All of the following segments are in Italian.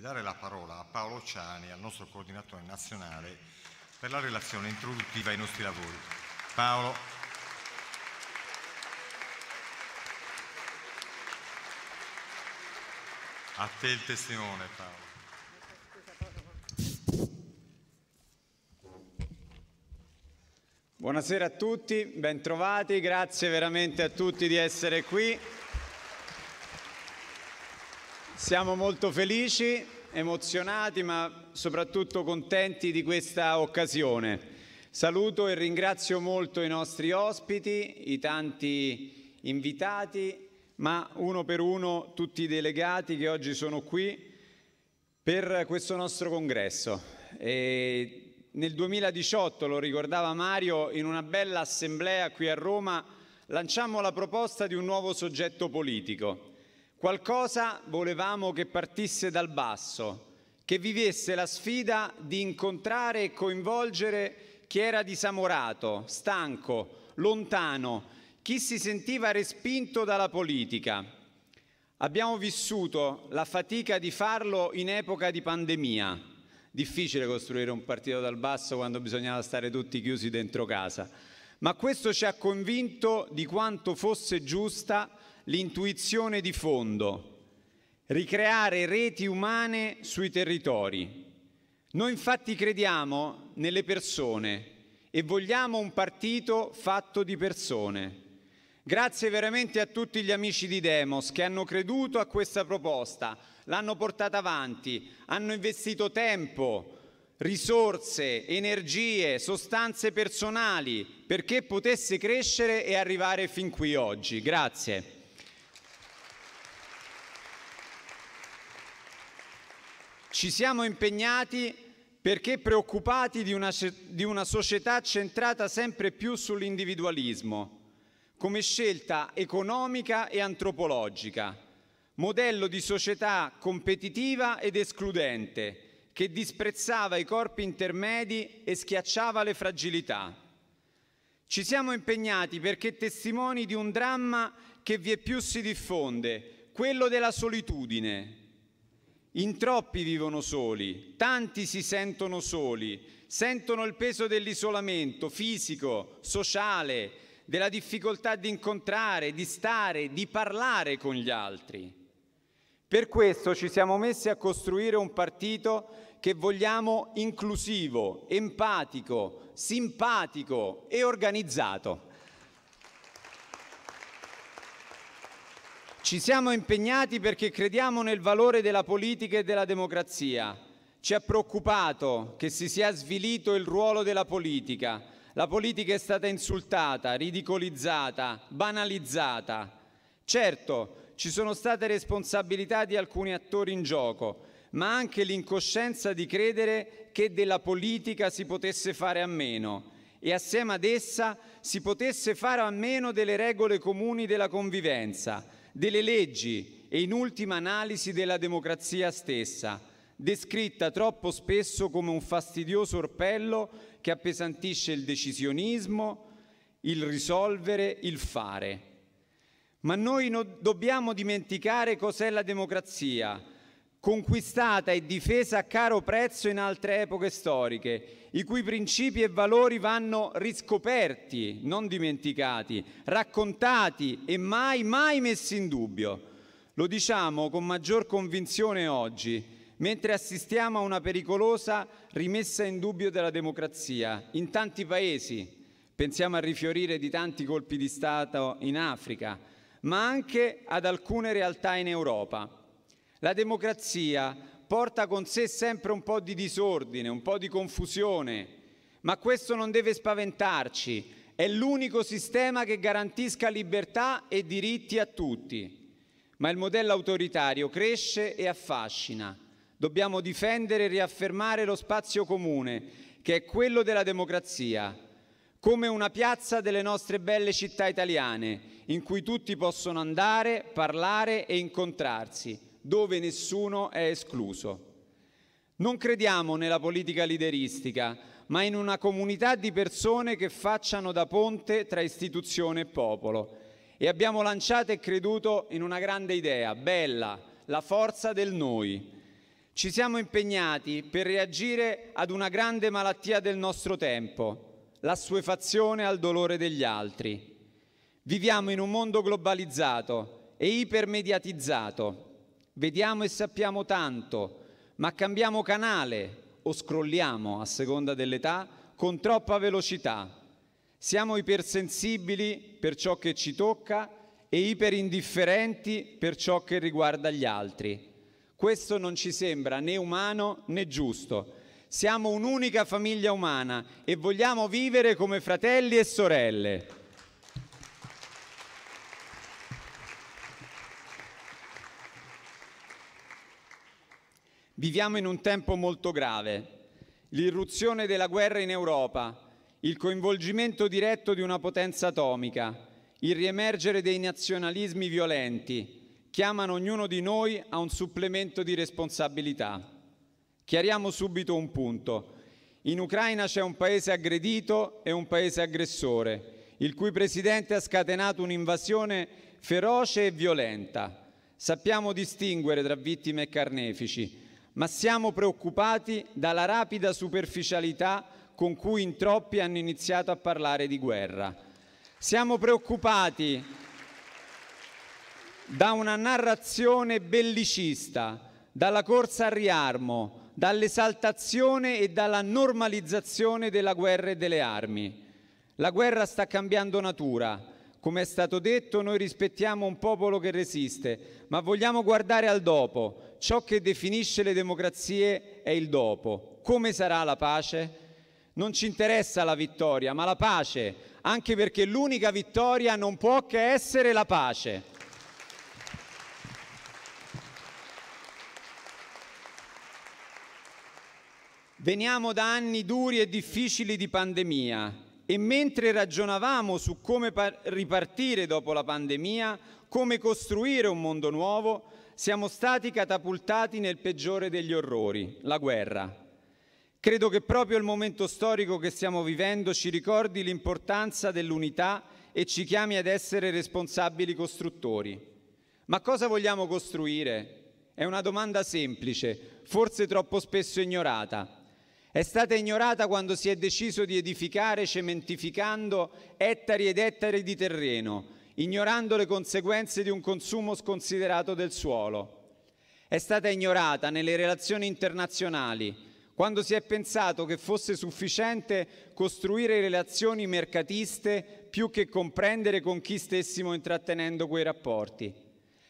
dare la parola a Paolo Ciani, al nostro coordinatore nazionale, per la relazione introduttiva ai nostri lavori. Paolo. A te il testimone Paolo. Buonasera a tutti, bentrovati, grazie veramente a tutti di essere qui. Siamo molto felici, emozionati, ma soprattutto contenti di questa occasione. Saluto e ringrazio molto i nostri ospiti, i tanti invitati, ma uno per uno tutti i delegati che oggi sono qui per questo nostro congresso. E nel 2018, lo ricordava Mario, in una bella assemblea qui a Roma lanciammo la proposta di un nuovo soggetto politico Qualcosa volevamo che partisse dal basso, che vivesse la sfida di incontrare e coinvolgere chi era disamorato, stanco, lontano, chi si sentiva respinto dalla politica. Abbiamo vissuto la fatica di farlo in epoca di pandemia. Difficile costruire un partito dal basso quando bisognava stare tutti chiusi dentro casa, ma questo ci ha convinto di quanto fosse giusta l'intuizione di fondo, ricreare reti umane sui territori. Noi infatti crediamo nelle persone e vogliamo un partito fatto di persone. Grazie veramente a tutti gli amici di Demos che hanno creduto a questa proposta, l'hanno portata avanti, hanno investito tempo, risorse, energie, sostanze personali perché potesse crescere e arrivare fin qui oggi. Grazie. Ci siamo impegnati perché preoccupati di una, di una società centrata sempre più sull'individualismo, come scelta economica e antropologica, modello di società competitiva ed escludente, che disprezzava i corpi intermedi e schiacciava le fragilità. Ci siamo impegnati perché testimoni di un dramma che vie più si diffonde, quello della solitudine, in troppi vivono soli, tanti si sentono soli, sentono il peso dell'isolamento fisico, sociale, della difficoltà di incontrare, di stare, di parlare con gli altri. Per questo ci siamo messi a costruire un partito che vogliamo inclusivo, empatico, simpatico e organizzato. Ci siamo impegnati perché crediamo nel valore della politica e della democrazia. Ci ha preoccupato che si sia svilito il ruolo della politica. La politica è stata insultata, ridicolizzata, banalizzata. Certo, ci sono state responsabilità di alcuni attori in gioco, ma anche l'incoscienza di credere che della politica si potesse fare a meno e assieme ad essa si potesse fare a meno delle regole comuni della convivenza delle leggi e in ultima analisi della democrazia stessa, descritta troppo spesso come un fastidioso orpello che appesantisce il decisionismo, il risolvere, il fare. Ma noi non dobbiamo dimenticare cos'è la democrazia, conquistata e difesa a caro prezzo in altre epoche storiche, i cui principi e valori vanno riscoperti, non dimenticati, raccontati e mai, mai messi in dubbio. Lo diciamo con maggior convinzione oggi, mentre assistiamo a una pericolosa rimessa in dubbio della democrazia in tanti paesi. Pensiamo al rifiorire di tanti colpi di Stato in Africa, ma anche ad alcune realtà in Europa la democrazia porta con sé sempre un po' di disordine, un po' di confusione, ma questo non deve spaventarci. È l'unico sistema che garantisca libertà e diritti a tutti. Ma il modello autoritario cresce e affascina. Dobbiamo difendere e riaffermare lo spazio comune, che è quello della democrazia, come una piazza delle nostre belle città italiane, in cui tutti possono andare, parlare e incontrarsi dove nessuno è escluso. Non crediamo nella politica lideristica, ma in una comunità di persone che facciano da ponte tra istituzione e popolo. E abbiamo lanciato e creduto in una grande idea, bella, la forza del noi. Ci siamo impegnati per reagire ad una grande malattia del nostro tempo, l'assuefazione al dolore degli altri. Viviamo in un mondo globalizzato e ipermediatizzato Vediamo e sappiamo tanto, ma cambiamo canale o scrolliamo, a seconda dell'età, con troppa velocità. Siamo ipersensibili per ciò che ci tocca e iperindifferenti per ciò che riguarda gli altri. Questo non ci sembra né umano né giusto. Siamo un'unica famiglia umana e vogliamo vivere come fratelli e sorelle. Viviamo in un tempo molto grave. L'irruzione della guerra in Europa, il coinvolgimento diretto di una potenza atomica, il riemergere dei nazionalismi violenti, chiamano ognuno di noi a un supplemento di responsabilità. Chiariamo subito un punto. In Ucraina c'è un paese aggredito e un paese aggressore, il cui presidente ha scatenato un'invasione feroce e violenta. Sappiamo distinguere tra vittime e carnefici, ma siamo preoccupati dalla rapida superficialità con cui in troppi hanno iniziato a parlare di guerra. Siamo preoccupati da una narrazione bellicista, dalla corsa al riarmo, dall'esaltazione e dalla normalizzazione della guerra e delle armi. La guerra sta cambiando natura, come è stato detto, noi rispettiamo un popolo che resiste, ma vogliamo guardare al dopo. Ciò che definisce le democrazie è il dopo. Come sarà la pace? Non ci interessa la vittoria, ma la pace, anche perché l'unica vittoria non può che essere la pace. Veniamo da anni duri e difficili di pandemia. E mentre ragionavamo su come ripartire dopo la pandemia, come costruire un mondo nuovo, siamo stati catapultati nel peggiore degli orrori, la guerra. Credo che proprio il momento storico che stiamo vivendo ci ricordi l'importanza dell'unità e ci chiami ad essere responsabili costruttori. Ma cosa vogliamo costruire? È una domanda semplice, forse troppo spesso ignorata. È stata ignorata quando si è deciso di edificare cementificando ettari ed ettari di terreno, ignorando le conseguenze di un consumo sconsiderato del suolo. È stata ignorata nelle relazioni internazionali, quando si è pensato che fosse sufficiente costruire relazioni mercatiste più che comprendere con chi stessimo intrattenendo quei rapporti.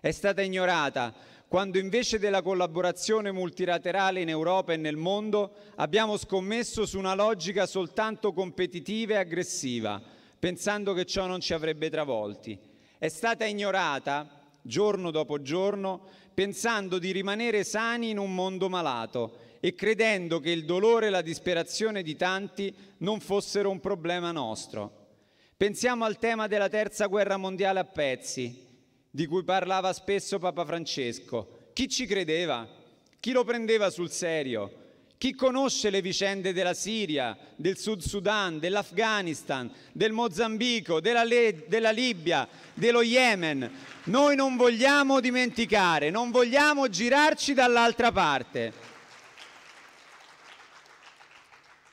È stata ignorata quando invece della collaborazione multilaterale in Europa e nel mondo abbiamo scommesso su una logica soltanto competitiva e aggressiva, pensando che ciò non ci avrebbe travolti. È stata ignorata, giorno dopo giorno, pensando di rimanere sani in un mondo malato e credendo che il dolore e la disperazione di tanti non fossero un problema nostro. Pensiamo al tema della terza guerra mondiale a pezzi, di cui parlava spesso Papa Francesco. Chi ci credeva? Chi lo prendeva sul serio? Chi conosce le vicende della Siria, del Sud Sudan, dell'Afghanistan, del Mozambico, della, Le- della, Libia, dello Yemen? Noi non vogliamo dimenticare, non vogliamo girarci dall'altra parte.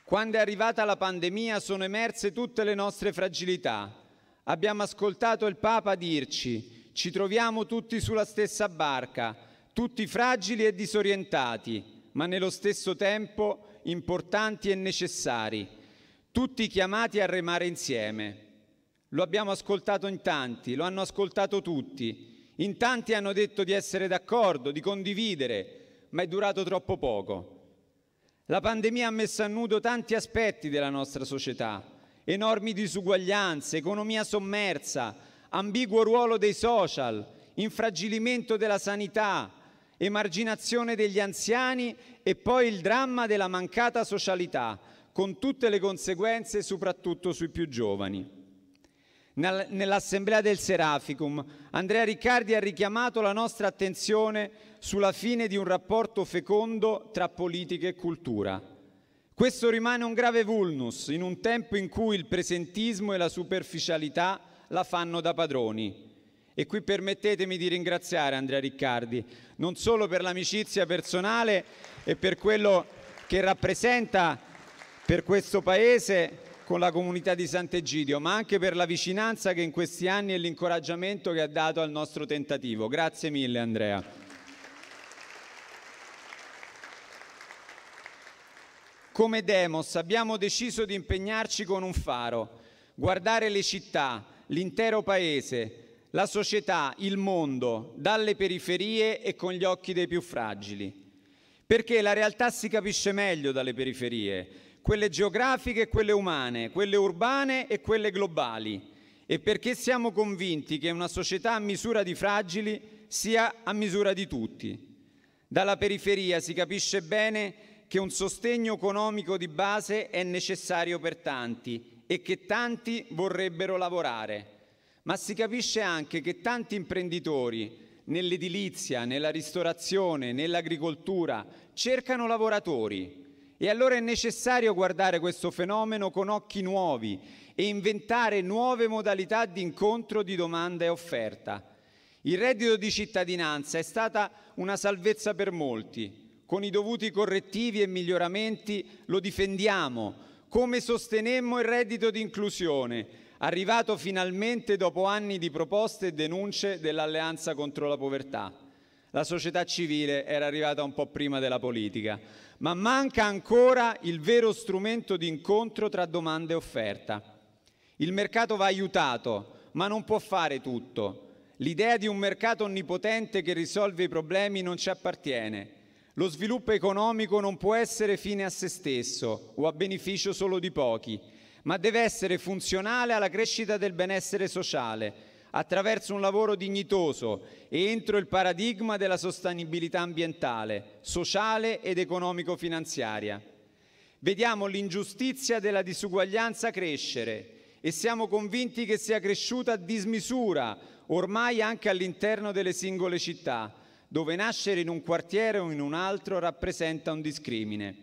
Quando è arrivata la pandemia sono emerse tutte le nostre fragilità. Abbiamo ascoltato il Papa dirci ci troviamo tutti sulla stessa barca, tutti fragili e disorientati, ma nello stesso tempo importanti e necessari, tutti chiamati a remare insieme. Lo abbiamo ascoltato in tanti, lo hanno ascoltato tutti. In tanti hanno detto di essere d'accordo, di condividere, ma è durato troppo poco. La pandemia ha messo a nudo tanti aspetti della nostra società, enormi disuguaglianze, economia sommersa, ambiguo ruolo dei social, infragilimento della sanità, emarginazione degli anziani e poi il dramma della mancata socialità, con tutte le conseguenze soprattutto sui più giovani. Nell'assemblea del Seraficum, Andrea Riccardi ha richiamato la nostra attenzione sulla fine di un rapporto fecondo tra politica e cultura. Questo rimane un grave vulnus in un tempo in cui il presentismo e la superficialità la fanno da padroni. E qui permettetemi di ringraziare Andrea Riccardi, non solo per l'amicizia personale e per quello che rappresenta per questo Paese con la comunità di Sant'Egidio, ma anche per la vicinanza che in questi anni e l'incoraggiamento che ha dato al nostro tentativo. Grazie mille Andrea. Come Demos abbiamo deciso di impegnarci con un faro, guardare le città, l'intero Paese, la società, il mondo, dalle periferie e con gli occhi dei più fragili. Perché la realtà si capisce meglio dalle periferie, quelle geografiche e quelle umane, quelle urbane e quelle globali. E perché siamo convinti che una società a misura di fragili sia a misura di tutti. Dalla periferia si capisce bene che un sostegno economico di base è necessario per tanti e che tanti vorrebbero lavorare, ma si capisce anche che tanti imprenditori nell'edilizia, nella ristorazione, nell'agricoltura cercano lavoratori e allora è necessario guardare questo fenomeno con occhi nuovi e inventare nuove modalità di incontro di domanda e offerta. Il reddito di cittadinanza è stata una salvezza per molti. Con i dovuti correttivi e miglioramenti lo difendiamo, come sostenemmo il reddito di inclusione, arrivato finalmente dopo anni di proposte e denunce dell'Alleanza contro la povertà. La società civile era arrivata un po' prima della politica, ma manca ancora il vero strumento di incontro tra domanda e offerta. Il mercato va aiutato, ma non può fare tutto. L'idea di un mercato onnipotente che risolve i problemi non ci appartiene. Lo sviluppo economico non può essere fine a se stesso o a beneficio solo di pochi, ma deve essere funzionale alla crescita del benessere sociale attraverso un lavoro dignitoso e entro il paradigma della sostenibilità ambientale, sociale ed economico-finanziaria. Vediamo l'ingiustizia della disuguaglianza crescere e siamo convinti che sia cresciuta a dismisura ormai anche all'interno delle singole città dove nascere in un quartiere o in un altro rappresenta un discrimine.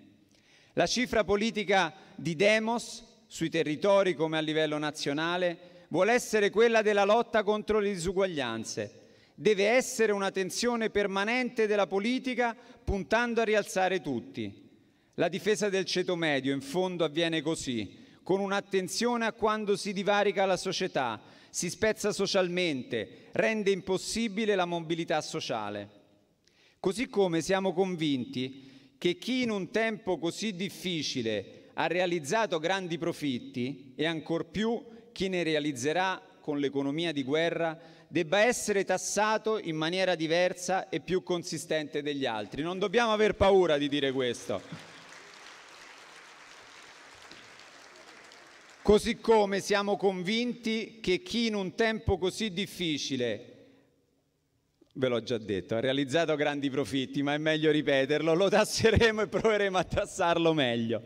La cifra politica di Demos sui territori come a livello nazionale vuole essere quella della lotta contro le disuguaglianze. Deve essere una tensione permanente della politica puntando a rialzare tutti. La difesa del ceto medio in fondo avviene così, con un'attenzione a quando si divarica la società, si spezza socialmente, rende impossibile la mobilità sociale. Così come siamo convinti che chi in un tempo così difficile ha realizzato grandi profitti e ancor più chi ne realizzerà con l'economia di guerra debba essere tassato in maniera diversa e più consistente degli altri. Non dobbiamo aver paura di dire questo. Così come siamo convinti che chi in un tempo così difficile Ve l'ho già detto, ha realizzato grandi profitti, ma è meglio ripeterlo, lo tasseremo e proveremo a tassarlo meglio.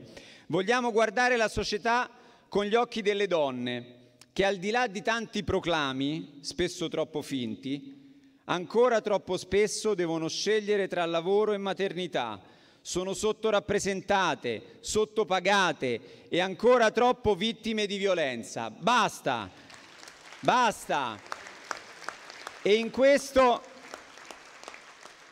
Vogliamo guardare la società con gli occhi delle donne, che al di là di tanti proclami, spesso troppo finti, ancora troppo spesso devono scegliere tra lavoro e maternità, sono sottorappresentate, sottopagate e ancora troppo vittime di violenza. Basta, basta. E in questo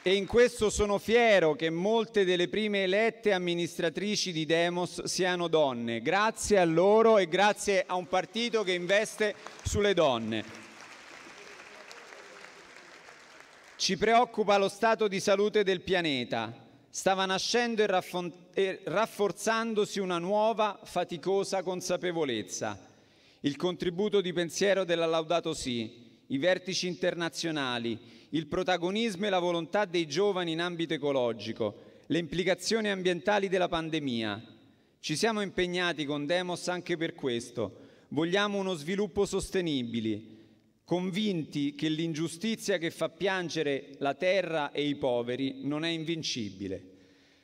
e in questo sono fiero che molte delle prime elette amministratrici di Demos siano donne. Grazie a loro e grazie a un partito che investe sulle donne. Ci preoccupa lo stato di salute del pianeta. Stava nascendo e rafforzandosi una nuova faticosa consapevolezza. Il contributo di pensiero della Laudato Si, i vertici internazionali, il protagonismo e la volontà dei giovani in ambito ecologico, le implicazioni ambientali della pandemia. Ci siamo impegnati con Demos anche per questo. Vogliamo uno sviluppo sostenibile, convinti che l'ingiustizia che fa piangere la terra e i poveri non è invincibile.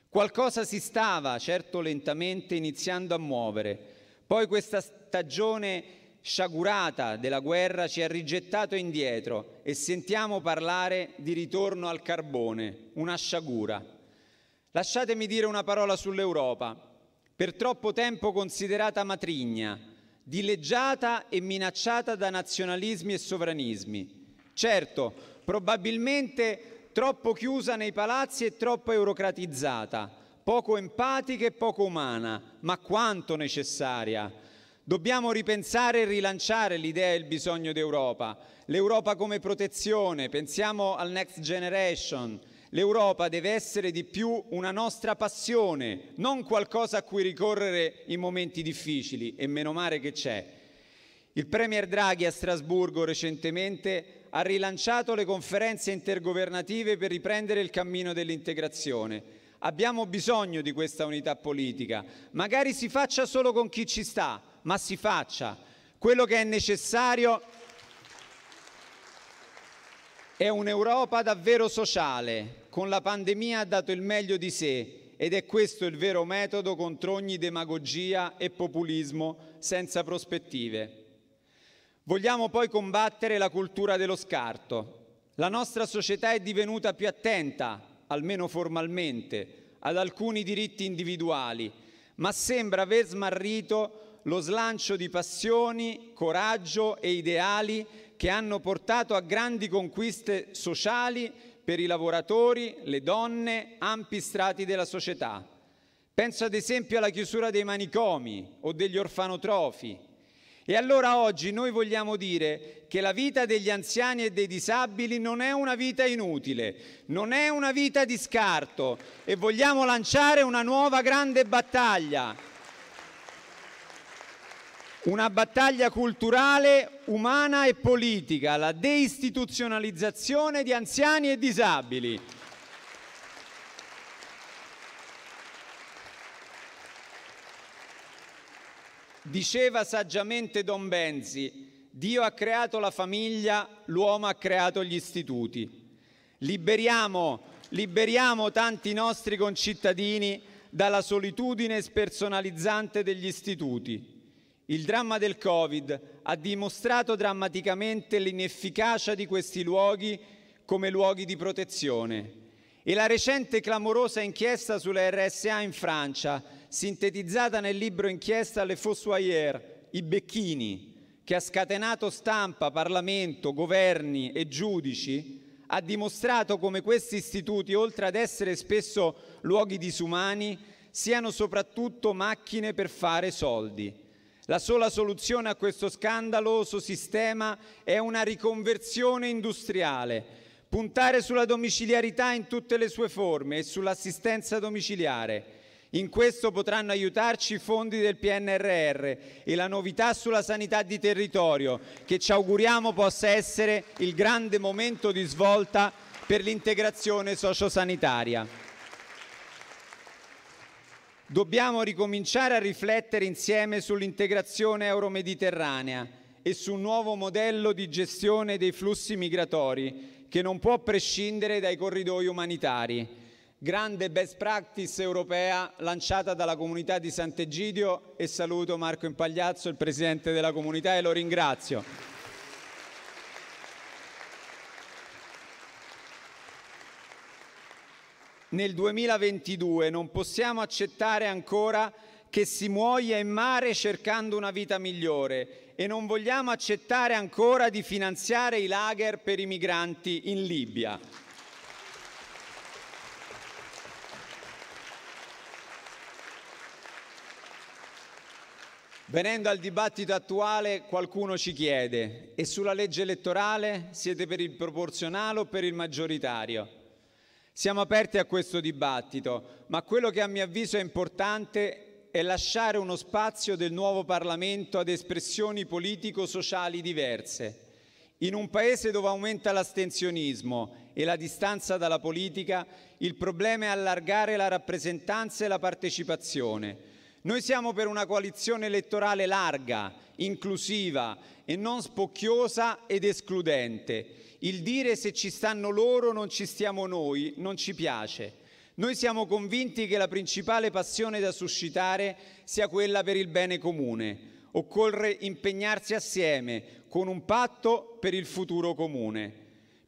Qualcosa si stava, certo lentamente, iniziando a muovere. Poi questa stagione sciagurata della guerra ci ha rigettato indietro e sentiamo parlare di ritorno al carbone, una sciagura. Lasciatemi dire una parola sull'Europa, per troppo tempo considerata matrigna, dileggiata e minacciata da nazionalismi e sovranismi. Certo, probabilmente troppo chiusa nei palazzi e troppo eurocratizzata, poco empatica e poco umana, ma quanto necessaria Dobbiamo ripensare e rilanciare l'idea e il bisogno d'Europa. L'Europa come protezione, pensiamo al Next Generation. L'Europa deve essere di più una nostra passione, non qualcosa a cui ricorrere in momenti difficili, e meno male che c'è. Il Premier Draghi a Strasburgo recentemente ha rilanciato le conferenze intergovernative per riprendere il cammino dell'integrazione. Abbiamo bisogno di questa unità politica, magari si faccia solo con chi ci sta, ma si faccia. Quello che è necessario è un'Europa davvero sociale. Con la pandemia ha dato il meglio di sé ed è questo il vero metodo contro ogni demagogia e populismo senza prospettive. Vogliamo poi combattere la cultura dello scarto. La nostra società è divenuta più attenta, almeno formalmente, ad alcuni diritti individuali, ma sembra aver smarrito lo slancio di passioni, coraggio e ideali che hanno portato a grandi conquiste sociali per i lavoratori, le donne, ampi strati della società. Penso ad esempio alla chiusura dei manicomi o degli orfanotrofi. E allora oggi noi vogliamo dire che la vita degli anziani e dei disabili non è una vita inutile, non è una vita di scarto e vogliamo lanciare una nuova grande battaglia una battaglia culturale, umana e politica, la deistituzionalizzazione di anziani e disabili. Diceva saggiamente Don Benzi, Dio ha creato la famiglia, l'uomo ha creato gli istituti. Liberiamo, liberiamo tanti nostri concittadini dalla solitudine spersonalizzante degli istituti il dramma del Covid ha dimostrato drammaticamente l'inefficacia di questi luoghi come luoghi di protezione e la recente clamorosa inchiesta sulla RSA in Francia, sintetizzata nel libro inchiesta Le Fossoyeurs, I Becchini, che ha scatenato stampa, Parlamento, governi e giudici, ha dimostrato come questi istituti, oltre ad essere spesso luoghi disumani, siano soprattutto macchine per fare soldi la sola soluzione a questo scandaloso sistema è una riconversione industriale, puntare sulla domiciliarità in tutte le sue forme e sull'assistenza domiciliare. In questo potranno aiutarci i fondi del PNRR e la novità sulla sanità di territorio, che ci auguriamo possa essere il grande momento di svolta per l'integrazione sociosanitaria. Dobbiamo ricominciare a riflettere insieme sull'integrazione euromediterranea e su un nuovo modello di gestione dei flussi migratori che non può prescindere dai corridoi umanitari. Grande best practice europea lanciata dalla comunità di Sant'Egidio e saluto Marco Impagliazzo, il presidente della comunità, e lo ringrazio. nel 2022. Non possiamo accettare ancora che si muoia in mare cercando una vita migliore e non vogliamo accettare ancora di finanziare i lager per i migranti in Libia. Venendo al dibattito attuale, qualcuno ci chiede, e sulla legge elettorale siete per il proporzionale o per il maggioritario? Siamo aperti a questo dibattito, ma quello che a mio avviso è importante è lasciare uno spazio del nuovo Parlamento ad espressioni politico-sociali diverse. In un paese dove aumenta l'astensionismo e la distanza dalla politica, il problema è allargare la rappresentanza e la partecipazione noi siamo per una coalizione elettorale larga, inclusiva e non spocchiosa ed escludente. Il dire se ci stanno loro non ci stiamo noi non ci piace. Noi siamo convinti che la principale passione da suscitare sia quella per il bene comune. Occorre impegnarsi assieme con un patto per il futuro comune.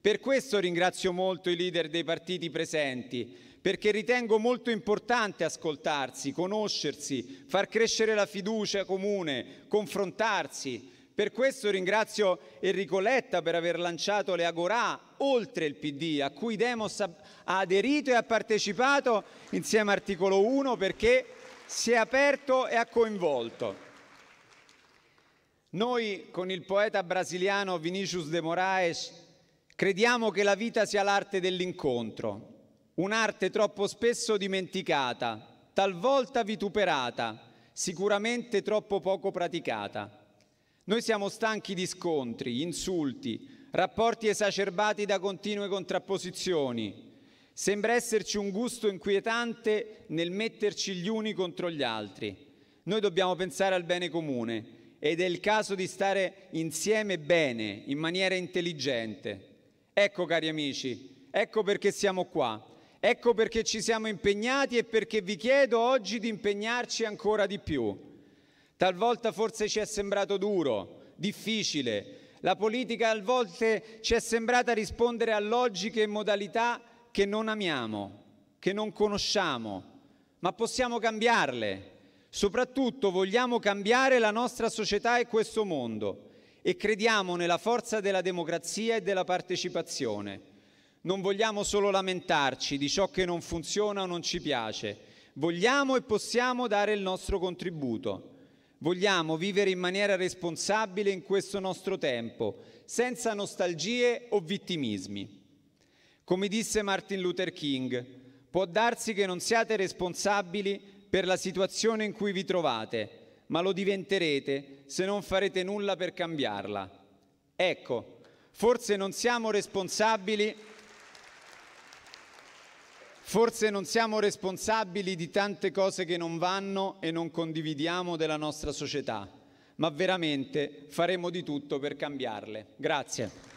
Per questo ringrazio molto i leader dei partiti presenti, perché ritengo molto importante ascoltarsi, conoscersi, far crescere la fiducia comune, confrontarsi. Per questo ringrazio Enrico Letta per aver lanciato le Agorà oltre il PD, a cui Demos ha aderito e ha partecipato insieme a Articolo 1 perché si è aperto e ha coinvolto. Noi con il poeta brasiliano Vinicius de Moraes crediamo che la vita sia l'arte dell'incontro, un'arte troppo spesso dimenticata, talvolta vituperata, sicuramente troppo poco praticata. Noi siamo stanchi di scontri, insulti, rapporti esacerbati da continue contrapposizioni. Sembra esserci un gusto inquietante nel metterci gli uni contro gli altri. Noi dobbiamo pensare al bene comune ed è il caso di stare insieme bene, in maniera intelligente. Ecco cari amici, ecco perché siamo qua Ecco perché ci siamo impegnati e perché vi chiedo oggi di impegnarci ancora di più. Talvolta forse ci è sembrato duro, difficile, la politica a volte ci è sembrata rispondere a logiche e modalità che non amiamo, che non conosciamo, ma possiamo cambiarle. Soprattutto vogliamo cambiare la nostra società e questo mondo e crediamo nella forza della democrazia e della partecipazione. Non vogliamo solo lamentarci di ciò che non funziona o non ci piace. Vogliamo e possiamo dare il nostro contributo. Vogliamo vivere in maniera responsabile in questo nostro tempo, senza nostalgie o vittimismi. Come disse Martin Luther King, può darsi che non siate responsabili per la situazione in cui vi trovate, ma lo diventerete se non farete nulla per cambiarla. Ecco, forse non siamo responsabili Forse non siamo responsabili di tante cose che non vanno e non condividiamo della nostra società, ma veramente faremo di tutto per cambiarle. Grazie.